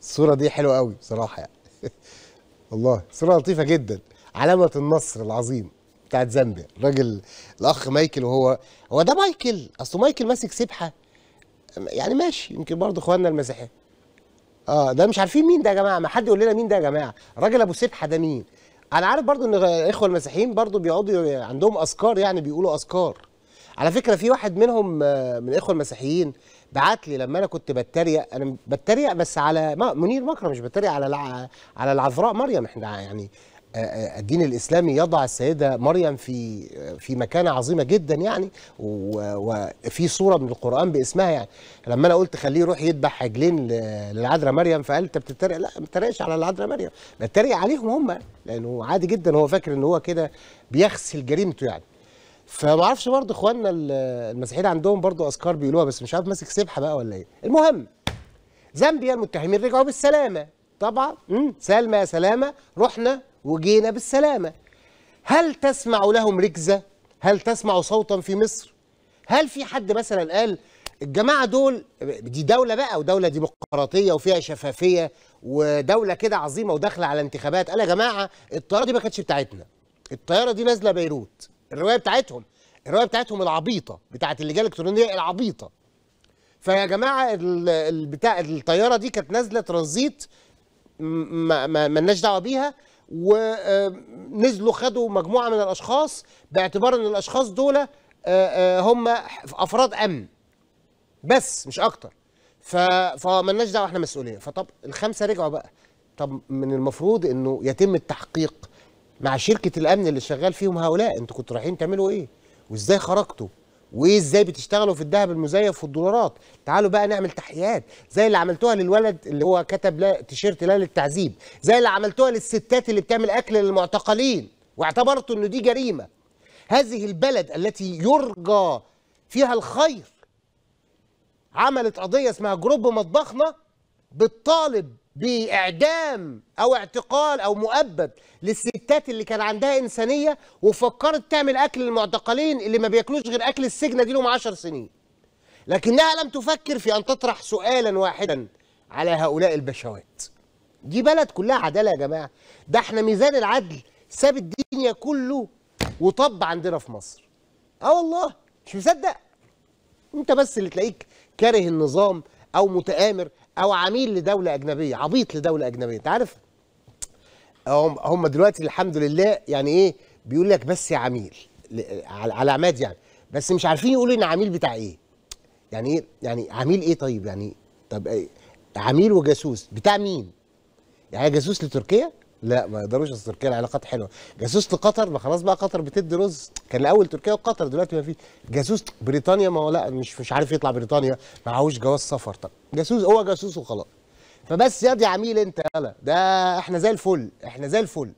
الصوره دي حلوه قوي بصراحه يعني والله صوره لطيفه جدا علامه النصر العظيم بتاعت زامبيا الراجل الاخ مايكل وهو هو ده مايكل اصله مايكل ماسك سبحه يعني ماشي يمكن برضه اخواننا المسيحيين اه ده مش عارفين مين ده يا جماعه ما حد يقول لنا مين ده يا جماعه الراجل ابو سبحه ده مين انا عارف برضه ان الاخوه المسيحيين برضه بيقعدوا عندهم اذكار يعني بيقولوا اذكار على فكره في واحد منهم آه، من الاخوه المسيحيين بعت لي لما انا كنت بتريق انا بتريق بس على منير مكرم مش بتريق على على العذراء مريم احنا يعني آه، آه، الدين الاسلامي يضع السيده مريم في في مكانه عظيمه جدا يعني وفي صوره من القران باسمها يعني لما انا قلت خليه يروح يذبح عجلين للعذراء مريم فقال انت بتتريق لا ما بتريقش على العذراء مريم بتريق عليهم هم لانه عادي جدا هو فاكر ان هو كده بيغسل جريمته يعني فما اعرفش برضه اخواننا المسيحيين عندهم برضه اذكار بيقولوها بس مش عارف ماسك سبحه بقى ولا ايه المهم زامبيا المتهمين رجعوا بالسلامه طبعا سلمى يا سلامه رحنا وجينا بالسلامه هل تسمع لهم ركزه هل تسمع صوتا في مصر هل في حد مثلا قال الجماعه دول دي دوله بقى ودوله ديمقراطيه وفيها شفافيه ودوله كده عظيمه وداخله على انتخابات قال يا جماعه الطياره دي ما كانتش بتاعتنا الطياره دي نازله بيروت الروايه بتاعتهم الروايه بتاعتهم العبيطه بتاعت اللجان الالكترونيه العبيطه فيا جماعه البتاع الطياره دي كانت نازله ترانزيت ما لناش دعوه بيها ونزلوا آه خدوا مجموعه من الاشخاص باعتبار ان الاشخاص دول آه، آه، هم افراد امن بس مش اكتر فما لناش دعوه احنا مسؤولين فطب الخمسه رجعوا بقى طب من المفروض انه يتم التحقيق مع شركه الامن اللي شغال فيهم هؤلاء انتوا كنتوا رايحين تعملوا ايه وازاي خرجتوا وايه ازاي بتشتغلوا في الذهب المزيف والدولارات تعالوا بقى نعمل تحيات زي اللي عملتوها للولد اللي هو كتب لا تيشيرت لا للتعذيب زي اللي عملتوها للستات اللي بتعمل اكل للمعتقلين واعتبرتوا انه دي جريمه هذه البلد التي يرجى فيها الخير عملت قضيه اسمها جروب مطبخنا بتطالب باعدام او اعتقال او مؤبد للستات اللي كان عندها انسانيه وفكرت تعمل اكل للمعتقلين اللي ما بياكلوش غير اكل السجن دي لهم 10 سنين لكنها لم تفكر في ان تطرح سؤالا واحدا على هؤلاء البشوات دي بلد كلها عداله يا جماعه ده احنا ميزان العدل ساب الدنيا كله وطب عندنا في مصر اه والله مش مصدق انت بس اللي تلاقيك كاره النظام او متآمر او عميل لدوله اجنبيه عبيط لدوله اجنبيه انت عارف هم هم دلوقتي الحمد لله يعني ايه بيقول لك بس يا عميل عماد يعني بس مش عارفين يقولوا ان عميل بتاع ايه يعني ايه يعني عميل ايه طيب يعني طب إيه؟ عميل وجاسوس بتاع مين يعني جاسوس لتركيا لا ما يقدروش اصل تركيا العلاقات حلوه جاسوسه قطر ما خلاص بقى قطر بتدي رز كان الاول تركيا وقطر دلوقتي ما في جاسوس بريطانيا ما هو لا مش مش عارف يطلع بريطانيا معهوش جواز سفر طب جاسوس هو جاسوس وخلاص فبس يا دي عميل انت يلا ده احنا زي الفل احنا زي الفل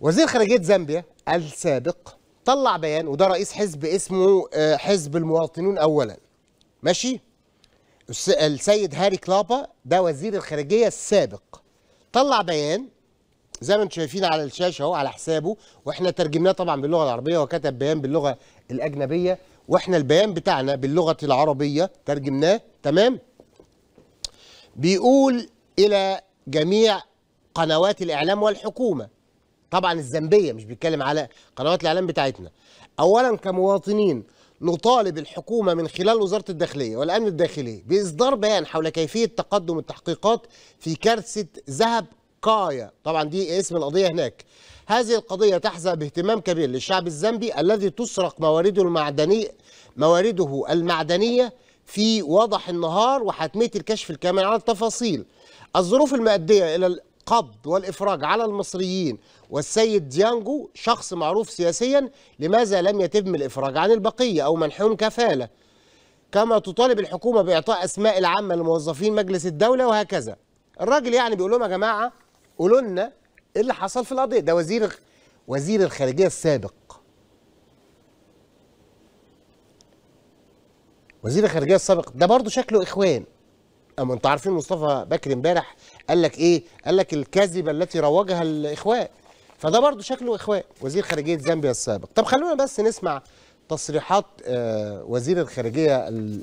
وزير خارجيه زامبيا السابق طلع بيان وده رئيس حزب اسمه آه، حزب المواطنون اولا ماشي السيد هاري كلابا ده وزير الخارجيه السابق طلع بيان زي ما انتم شايفين على الشاشه اهو على حسابه واحنا ترجمناه طبعا باللغه العربيه وكتب بيان باللغه الاجنبيه واحنا البيان بتاعنا باللغه العربيه ترجمناه تمام بيقول الى جميع قنوات الاعلام والحكومه طبعا الزنبيه مش بيتكلم على قنوات الاعلام بتاعتنا اولا كمواطنين نطالب الحكومة من خلال وزارة الداخلية والأمن الداخلي بإصدار بيان حول كيفية تقدم التحقيقات في كارثة ذهب قايا طبعا دي اسم القضية هناك هذه القضية تحظى باهتمام كبير للشعب الزنبي الذي تسرق موارده المعدنية موارده المعدنية في وضح النهار وحتمية الكشف الكامل على التفاصيل الظروف المؤدية إلى القبض والإفراج على المصريين والسيد ديانجو شخص معروف سياسيا لماذا لم يتم الإفراج عن البقية أو منحهم كفالة كما تطالب الحكومة بإعطاء أسماء العامة لموظفين مجلس الدولة وهكذا الراجل يعني بيقول لهم يا جماعة قولوا لنا إيه اللي حصل في القضية ده وزير وزير الخارجية السابق وزير الخارجية السابق ده برضه شكله إخوان أما أنتوا عارفين مصطفى بكر امبارح قال لك ايه قال لك الكذبه التي روجها الاخوان فده برضه شكله اخوان وزير خارجيه زامبيا السابق طب خلونا بس نسمع تصريحات آه، وزير الخارجيه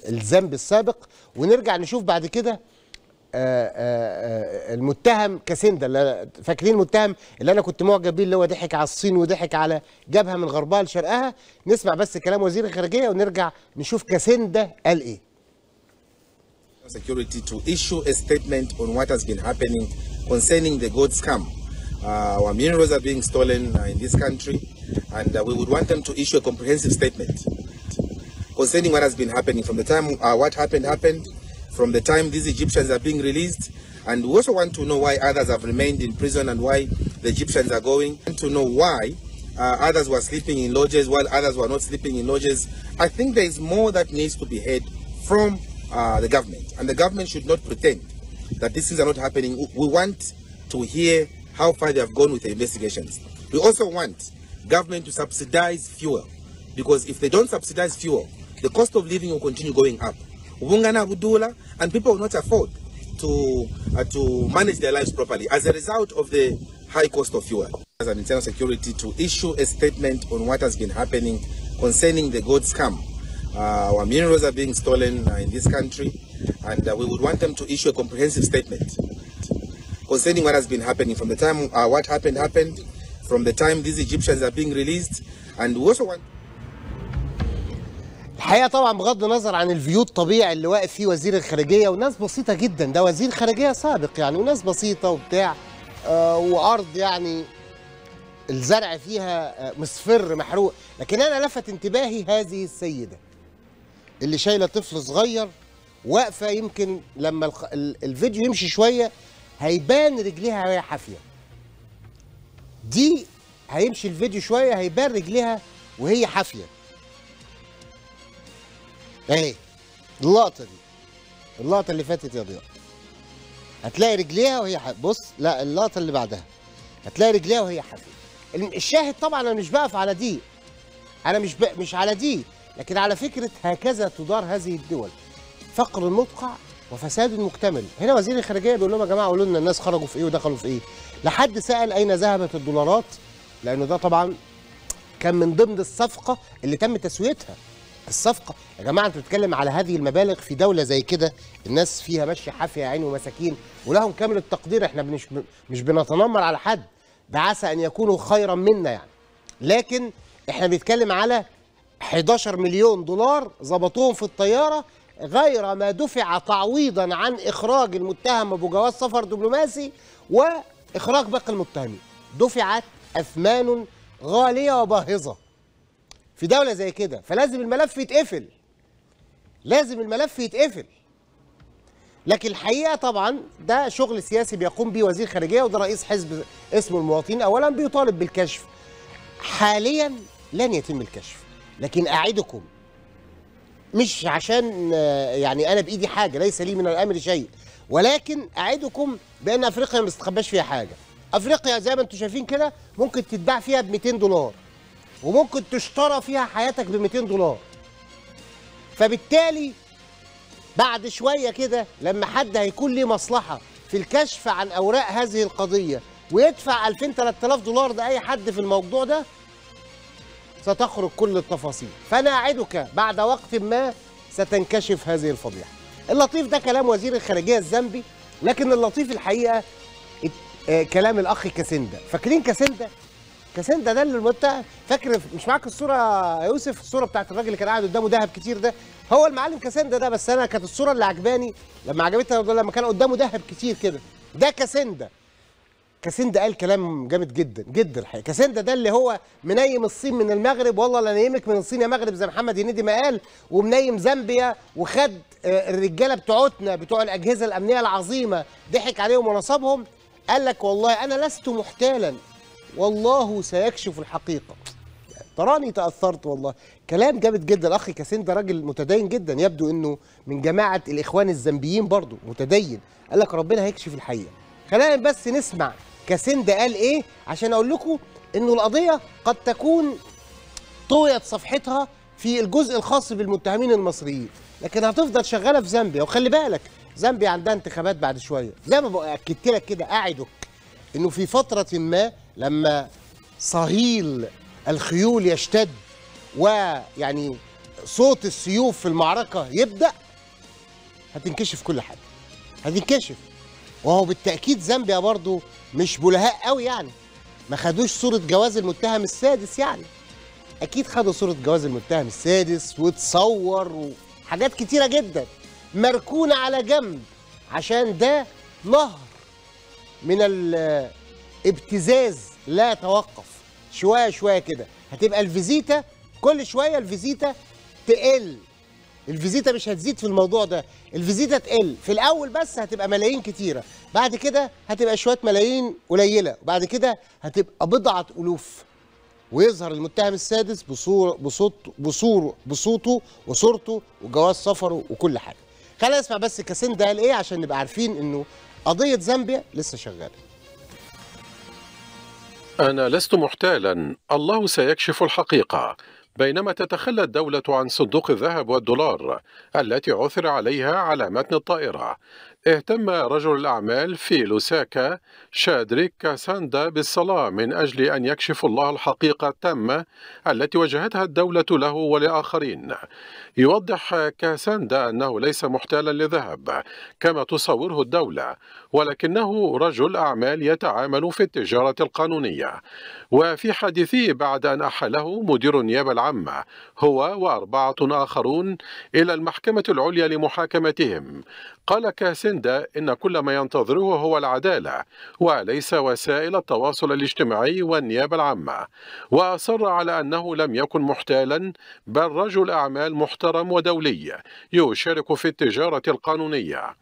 الزامبي السابق ونرجع نشوف بعد كده آه، آه، المتهم كاسندا اللي فاكرين المتهم اللي انا كنت معجب بيه اللي هو ضحك على الصين وضحك على جبهه من غربها لشرقها نسمع بس كلام وزير الخارجيه ونرجع نشوف كاسندا قال ايه Security to issue a statement on what has been happening concerning the gold scam. Uh, our minerals are being stolen uh, in this country, and uh, we would want them to issue a comprehensive statement concerning what has been happening from the time uh, what happened happened, from the time these Egyptians are being released, and we also want to know why others have remained in prison and why the Egyptians are going, and to know why uh, others were sleeping in lodges while others were not sleeping in lodges. I think there is more that needs to be heard from uh, the government. And the government should not pretend that these things are not happening. We want to hear how far they have gone with the investigations. We also want government to subsidize fuel because if they don't subsidize fuel, the cost of living will continue going up. And people will not afford to, uh, to manage their lives properly as a result of the high cost of fuel. As an internal security to issue a statement on what has been happening concerning the gold scam our minerals are being stolen in this country, and we would want them to issue a comprehensive statement concerning what has been happening from the time what happened happened, from the time these Egyptians are being released, and we also want. الحقيقه طبعا بغض النظر عن الفيو الطبيعي اللي واقف فيه وزير الخارجيه وناس بسيطه جدا ده وزير خارجيه سابق يعني وناس بسيطه وبتاع آه وارض يعني الزرع فيها مصفر محروق لكن انا لفت انتباهي هذه السيده اللي شايله طفل صغير واقفه يمكن لما الفيديو يمشي شويه هيبان رجليها وهي حافيه دي هيمشي الفيديو شويه هيبان رجليها وهي حافيه اهي اللقطه دي اللقطه اللي فاتت يا ضياء هتلاقي رجليها وهي حافيه بص لا اللقطه اللي بعدها هتلاقي رجليها وهي حافيه الشاهد طبعا انا مش بقف على دي انا مش ب... مش على دي لكن على فكرة هكذا تدار هذه الدول فقر مدقع وفساد مكتمل هنا وزير الخارجية بيقول لهم يا جماعة قولوا لنا الناس خرجوا في إيه ودخلوا في إيه لحد سأل أين ذهبت الدولارات لأنه ده طبعا كان من ضمن الصفقة اللي تم تسويتها الصفقه يا جماعه انت بتتكلم على هذه المبالغ في دوله زي كده الناس فيها ماشيه حافيه عين ومساكين ولهم كامل التقدير احنا مش مش بنتنمر على حد ده عسى ان يكونوا خيرا منا يعني لكن احنا بنتكلم على 11 مليون دولار ظبطوهم في الطيارة غير ما دفع تعويضا عن إخراج المتهم أبو جواز سفر دبلوماسي وإخراج باقي المتهمين دفعت أثمان غالية وباهظة في دولة زي كده فلازم الملف يتقفل لازم الملف يتقفل لكن الحقيقه طبعا ده شغل سياسي بيقوم به وزير خارجيه وده رئيس حزب اسمه المواطنين اولا بيطالب بالكشف حاليا لن يتم الكشف لكن أعدكم مش عشان يعني أنا بإيدي حاجة ليس لي من الأمر شيء ولكن أعدكم بأن أفريقيا ما استخباش فيها حاجة أفريقيا زي ما أنتم شايفين كده ممكن تتباع فيها ب 200 دولار وممكن تشترى فيها حياتك ب 200 دولار فبالتالي بعد شوية كده لما حد هيكون ليه مصلحة في الكشف عن أوراق هذه القضية ويدفع 2000 3000 دولار ده أي حد في الموضوع ده ستخرج كل التفاصيل فأنا أعدك بعد وقت ما ستنكشف هذه الفضيحة اللطيف ده كلام وزير الخارجية الزامبي لكن اللطيف الحقيقة آه، كلام الأخ كاسندا فاكرين كاسندا؟ كاسندا ده اللي المتهم فاكر مش معاك الصورة يا يوسف الصورة بتاعت الراجل اللي كان قاعد قدامه دهب كتير ده هو المعلم كاسندا ده بس أنا كانت الصورة اللي عجباني لما عجبتها لما كان قدامه دهب كتير كده ده كاسندا كاسندا قال كلام جامد جدا جدا الحقيقه كاسندا ده اللي هو منيم الصين من المغرب والله لا نيمك من الصين يا مغرب زي محمد هنيدي ما قال ومنيم زامبيا وخد آه، الرجاله بتوعتنا بتوع الاجهزه الامنيه العظيمه ضحك عليهم ونصبهم قال لك والله انا لست محتالا والله سيكشف الحقيقه تراني تاثرت والله كلام جامد جدا اخي كاسين ده راجل متدين جدا يبدو انه من جماعه الاخوان الزامبيين برضه متدين قال لك ربنا هيكشف الحقيقه خلينا بس نسمع كاسند قال ايه عشان اقول لكم انه القضيه قد تكون طويت صفحتها في الجزء الخاص بالمتهمين المصريين لكن هتفضل شغاله في زامبيا وخلي بالك زامبيا عندها انتخابات بعد شويه زي ما اكدت لك كده اعدك انه في فتره ما لما صهيل الخيول يشتد ويعني صوت السيوف في المعركه يبدا هتنكشف كل حاجه هتنكشف وهو بالتاكيد زامبيا برضه مش بلهاء قوي يعني ما خدوش صوره جواز المتهم السادس يعني اكيد خدوا صوره جواز المتهم السادس وتصور وحاجات كتيره جدا مركونه على جنب عشان ده نهر من الابتزاز لا يتوقف شويه شويه كده هتبقى الفيزيتا كل شويه الفيزيتا تقل الفيزيتا مش هتزيد في الموضوع ده الفيزيتا تقل في الاول بس هتبقى ملايين كتيره بعد كده هتبقى شويه ملايين قليله وبعد كده هتبقى بضعه الوف ويظهر المتهم السادس بصور بصوت بصور بصوته وصورته وجواز سفره وكل حاجه خلينا نسمع بس كاسين ده قال ايه عشان نبقى عارفين انه قضيه زامبيا لسه شغاله انا لست محتالا الله سيكشف الحقيقه بينما تتخلى الدولة عن صندوق الذهب والدولار التي عثر عليها على متن الطائرة اهتم رجل الأعمال في لوساكا شادريك كاساندا بالصلاة من أجل أن يكشف الله الحقيقة التامة التي وجهتها الدولة له ولآخرين يوضح كاساندا أنه ليس محتالا للذهب كما تصوره الدولة ولكنه رجل أعمال يتعامل في التجارة القانونية وفي حديثه بعد أن أحاله مدير النيابة العامة هو وأربعة آخرون إلى المحكمة العليا لمحاكمتهم قال كاسندا إن كل ما ينتظره هو العدالة وليس وسائل التواصل الاجتماعي والنيابة العامة وأصر على أنه لم يكن محتالا بل رجل أعمال محترم ودولي يشارك في التجارة القانونية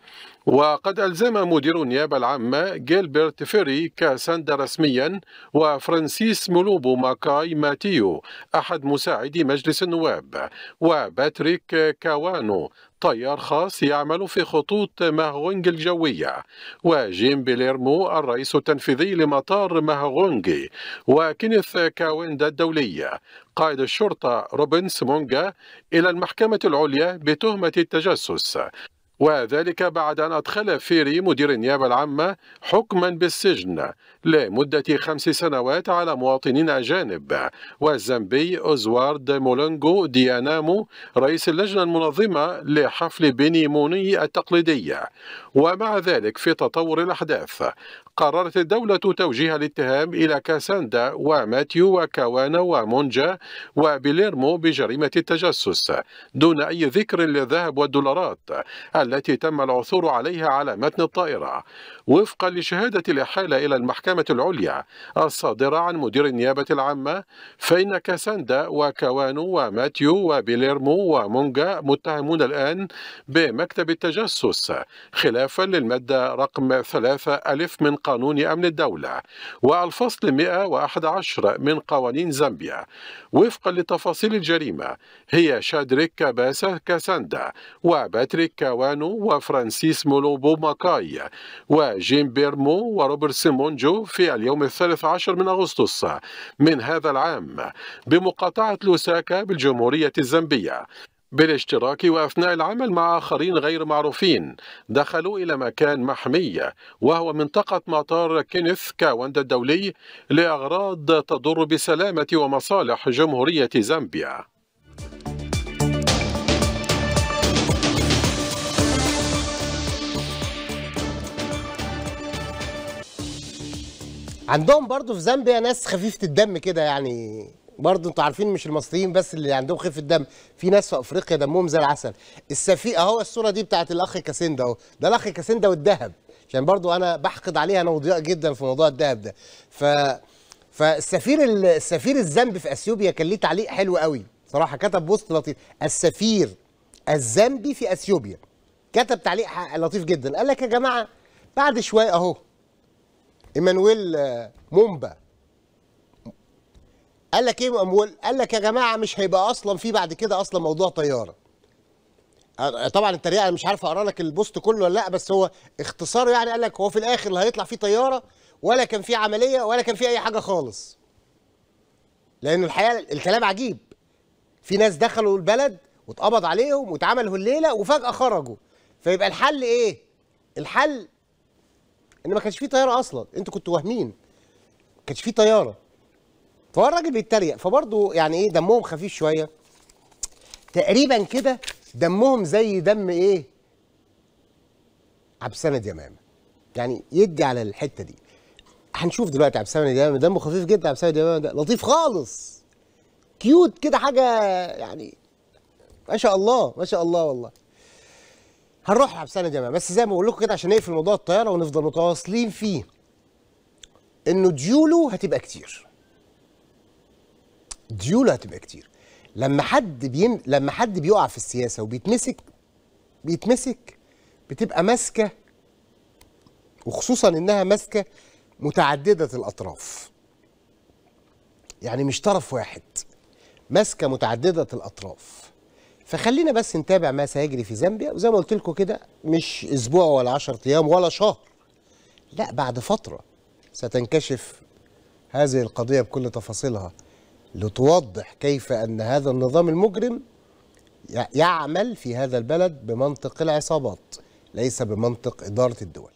وقد ألزم مدير النيابة العامة جيلبرت فيري كاساندا رسميا وفرانسيس مولوبو ماكاي ماتيو أحد مساعدي مجلس النواب وباتريك كاوانو طيار خاص يعمل في خطوط ماهونج الجوية وجيم بيليرمو الرئيس التنفيذي لمطار ماهونجي وكينيث كاويندا الدولية قائد الشرطة روبنس مونجا إلى المحكمة العليا بتهمة التجسس وذلك بعد أن أدخل فيري مدير النيابة العامة حكما بالسجن لمدة خمس سنوات على مواطنين أجانب والزنبي أوزوارد مولونغو ديانامو رئيس اللجنة المنظمة لحفل بني موني التقليدية ومع ذلك في تطور الأحداث قررت الدولة توجيه الاتهام إلى كاساندا وماتيو وكوانا ومونجا وبيليرمو بجريمة التجسس دون أي ذكر للذهب والدولارات التي تم العثور عليها على متن الطائرة وفقا لشهادة الإحالة إلى المحكمة العليا الصادرة عن مدير النيابة العامة فإن كاساندا وكوانو وماتيو وبيليرمو ومونجا متهمون الآن بمكتب التجسس خلافا للمادة رقم ثلاثة ألف من قانون أمن الدولة والفصل 111 من قوانين زامبيا وفقا لتفاصيل الجريمة هي شادريك كاباسا كاساندا وباتريك كوانو كانو وفرانسيس مولوبو ماكاي وجيم بيرمو وروبرت سيمونجو في اليوم الثالث عشر من أغسطس من هذا العام بمقاطعة لوساكا بالجمهورية الزنبية بالاشتراك واثناء العمل مع اخرين غير معروفين دخلوا الى مكان محمي وهو منطقه مطار كينيث كاوندا الدولي لاغراض تضر بسلامه ومصالح جمهوريه زامبيا عندهم برضو في زامبيا ناس خفيفه الدم كده يعني برضه انتوا عارفين مش المصريين بس اللي عندهم خفه دم في ناس في افريقيا دمهم زي العسل السفيه اهو الصوره دي بتاعت الاخ كاسيندا اهو ده الاخ كاسيندا والذهب عشان برضه انا بحقد عليها انا وضياء جدا في موضوع الذهب ده ف فالسفير السفير الزامبي في اثيوبيا كان ليه تعليق حلو قوي صراحه كتب بوست لطيف السفير الزامبي في اثيوبيا كتب تعليق لطيف جدا قال لك يا جماعه بعد شويه اهو ايمانويل آه، مومبا قال لك ايه اموال قال لك يا جماعه مش هيبقى اصلا في بعد كده اصلا موضوع طياره طبعا التريقه انا مش عارف اقرا لك البوست كله ولا لا بس هو اختصاره يعني قال لك هو في الاخر اللي هيطلع فيه طياره ولا كان فيه عمليه ولا كان فيه اي حاجه خالص لان الحقيقه الكلام عجيب في ناس دخلوا البلد واتقبض عليهم واتعملوا الليله وفجاه خرجوا فيبقى الحل ايه الحل ان ما كانش فيه طياره اصلا انتوا كنتوا واهمين ما كانش فيه طياره فهو الراجل بيتريق فبرضه يعني ايه دمهم خفيف شويه تقريبا كده دمهم زي دم ايه عبد السند يمام يعني يدي على الحته دي هنشوف دلوقتي عبد السند يمام دمه خفيف جدا عبد السند يمام ده لطيف خالص كيوت كده حاجه يعني ما شاء الله ما شاء الله والله هنروح سنه يا جماعه بس زي ما بقول لكم كده عشان نقفل موضوع الطياره ونفضل متواصلين فيه انه ديوله هتبقى كتير ديوله هتبقى كتير لما حد بين لما حد بيقع في السياسه وبيتمسك بيتمسك بتبقى ماسكه وخصوصا انها ماسكه متعدده الاطراف يعني مش طرف واحد ماسكه متعدده الاطراف فخلينا بس نتابع ما سيجري في زامبيا وزي ما قلت لكم كده مش اسبوع ولا 10 ايام ولا شهر لا بعد فتره ستنكشف هذه القضيه بكل تفاصيلها لتوضح كيف ان هذا النظام المجرم يعمل في هذا البلد بمنطق العصابات ليس بمنطق اداره الدول